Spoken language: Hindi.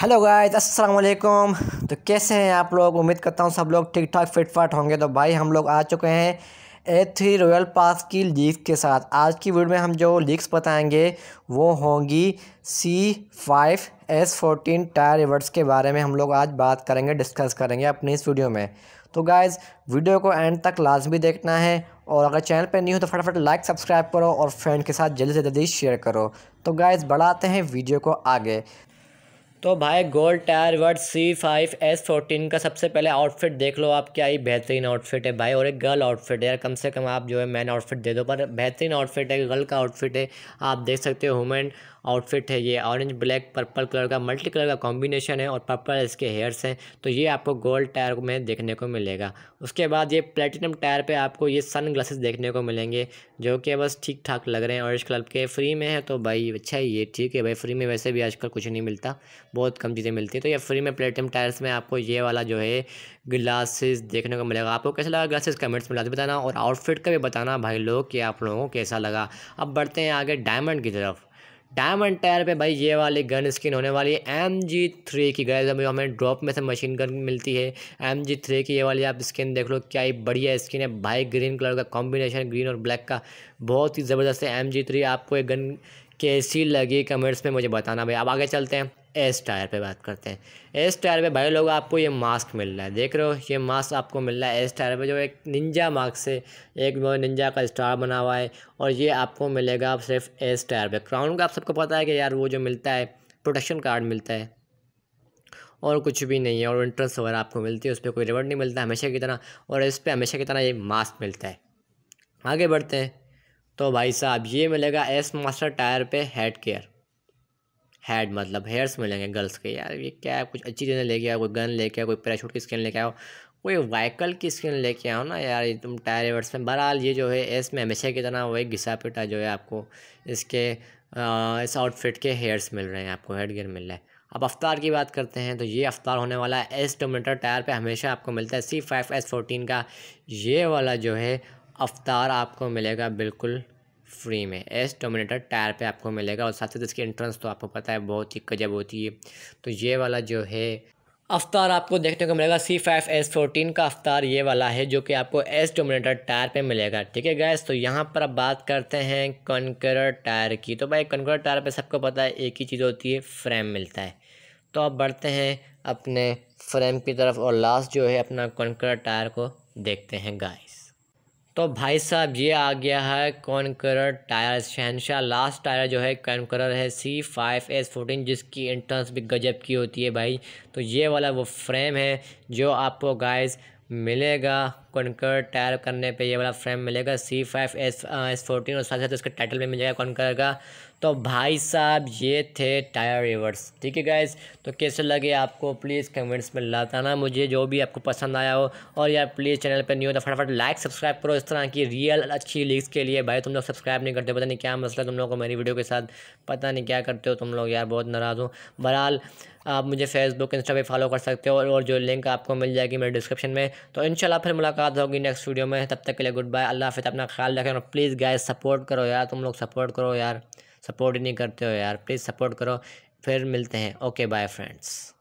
हेलो गाइस अस्सलाम वालेकुम तो कैसे हैं आप लोग उम्मीद करता हूँ सब लोग ठीक ठाक फिट फाट होंगे तो भाई हम लोग आ चुके हैं ए थ्री रॉयल पास की लीक के साथ आज की वीडियो में हम जो लीक्स बताएंगे वो होंगी C five S fourteen tier rewards के बारे में हम लोग आज बात करेंगे डिस्कस करेंगे अपनी इस वीडियो में तो गाइज़ वीडियो को एंड तक लाजमी देखना है और अगर चैनल पर नहीं हो तो फटाफट लाइक सब्सक्राइब करो और फ्रेंड के साथ जल्दी से जल्दी शेयर करो तो गाइज़ बढ़ाते हैं वीडियो को आगे तो भाई gold tier reward C five S fourteen का सबसे पहले आउटफिट देख लो आप क्या ही बेहतरीन आउटफिट है भाई और एक गर्ल आउटफिट है यार कम से कम आप जो है मैन आउटफिट दे दो पर बेहतरीन आउटफिट है गर्ल का आउटफिट है आप देख सकते हो वुमेन आउटफिट है ये ऑरेंज ब्लैक पर्पल कलर का मल्टी कलर का कॉम्बिनेशन है और पर्पल इसके हेयर्स हैं तो ये आपको गोल्ड टायर में देखने को मिलेगा उसके बाद ये प्लेटिनम टायर पे आपको ये सन ग्लासेस देखने को मिलेंगे जो कि बस ठीक ठाक लग रहे हैं ऑरेंज कलर के फ्री में है तो भाई अच्छा ये ठीक है भाई फ्री में वैसे भी आजकल कुछ नहीं मिलता बहुत कम चीज़ें मिलती हैं तो ये फ्री में प्लेटिनम टायर्स में आपको ये वाला जो है ग्लासेस देखने को मिलेगा आपको कैसा लगा ग्लासेस कमेंट्स में लाजमी बताना और आउटफिट का भी बताना भाई लोग कि आप लोगों को कैसा लगा अब बढ़ते हैं आगे डायमंड की तरफ डायमंड टायर पे भाई ये वाली गन स्किन होने वाली है एम जी थ्री की गैस अभी हमें ड्रॉप में से मशीन गन मिलती है एम जी थ्री की ये वाली आप स्किन देख लो क्या ही बढ़िया स्किन है भाई ग्रीन कलर का कॉम्बिनेशन ग्रीन और ब्लैक का बहुत ही ज़बरदस्त है एम जी थ्री आपको ये गन कैसी लगी कमेंट्स में मुझे बताना भाई अब आगे चलते हैं एस टायर पे बात करते हैं एस टायर पे भाई लोग आपको ये मास्क मिल रहा है देख रहे हो ये मास्क आपको मिल रहा है एस टायर पे जो एक निंजा मार्क से एक वो निंजा का स्टार बना हुआ है और ये आपको मिलेगा आप सिर्फ एस टायर पे क्राउन का आप सबको पता है कि यार वो जो मिलता है प्रोटेक्शन कार्ड मिलता है और कुछ भी नहीं है और इंट्रेंस वगैरह आपको मिलती है उस पर कोई रिवॉर्ड नहीं मिलता हमेशा की तरह और इस पर हमेशा की तरह ये मास्क मिलता है आगे बढ़ते हैं तो भाई साहब ये मिलेगा एस मास्टर टायर पे हेड केयर हेड मतलब हेयर्स मिलेंगे गर्ल्स के यार ये क्या है कुछ अच्छी चीज़ें लेके आओ कोई गन लेके आओ कोई पैराशूट की स्किन लेके आओ कोई वाइकल की स्किन लेके आओ ना यार ये तुम टायर एवर्ट्स में बहरहाल ये जो है एस में हमेशा की तरह वही घिसा पिटा जो है आपको इसके आ, इस आउटफिट के हेयर्स मिल रहे हैं आपको हेड गियर मिल रहा है अब अवतार की बात करते हैं तो ये अवतार होने वाला है एस डोमीटर टायर पर हमेशा आपको मिलता है सी फाइव एस फोर्टीन का ये वाला जो है अवतार आपको मिलेगा बिल्कुल फ्री में एस डोमिनेटर टायर पे आपको मिलेगा और साथ ही इसकी एंट्रेंस तो आपको पता है बहुत ही गजब होती है तो ये वाला जो है अफ्तार आपको देखने को मिलेगा सी फाइव एस फोर्टीन का अफ्तार ये वाला है जो कि आपको एस डोमिनेटर टायर पे मिलेगा ठीक है गैस तो यहाँ पर अब बात करते हैं कनकर टायर की तो भाई कनकर टायर पे सबको पता है एक ही चीज़ होती है फ्रेम मिलता है तो अब बढ़ते हैं अपने फ्रेम की तरफ और लास्ट जो है अपना कनकर टायर को देखते हैं गाइस तो भाई साहब ये आ गया है कॉनकरर टायर शहनशाह लास्ट टायर जो है कॉनकरर है सी फाइव एस फोर्टीन जिसकी इंट्रेंस भी गजब की होती है भाई तो ये वाला वो फ्रेम है जो आपको गाइस मिलेगा कॉन्कर टायर करने पे ये वाला फ्रेम मिलेगा C five S S fourteen और साथ साथ इसका टाइटल भी मिल जाएगा कॉन्कर का तो भाई साहब ये थे टायर रिवर्स ठीक है गाइज तो कैसे लगे आपको प्लीज़ कमेंट्स में लाताना मुझे जो भी आपको पसंद आया हो और यार प्लीज़ चैनल पर न्यू हो तो फटाफट लाइक सब्सक्राइब करो इस तरह की रियल अच्छी लीक्स के लिए भाई तुम लोग सब्सक्राइब नहीं करते पता नहीं क्या मसला तुम लोग को मेरी वीडियो के साथ पता नहीं क्या करते हो तुम लोग यार बहुत नाराज़ हो बहरहाल आप मुझे फेसबुक इंस्टा पर फॉलो कर सकते हो और जो लिंक आपको मिल जाएगी मेरे डिस्क्रिप्शन में तो इन फिर मुलाकात मुलाकात होगी नेक्स्ट वीडियो में तब तक के लिए गुड बाय अल्लाह हाफ़ अपना ख्याल रखें और प्लीज़ गाइस सपोर्ट करो यार तुम लोग सपोर्ट करो यार सपोर्ट ही नहीं करते हो यार प्लीज़ सपोर्ट करो फिर मिलते हैं ओके बाय फ्रेंड्स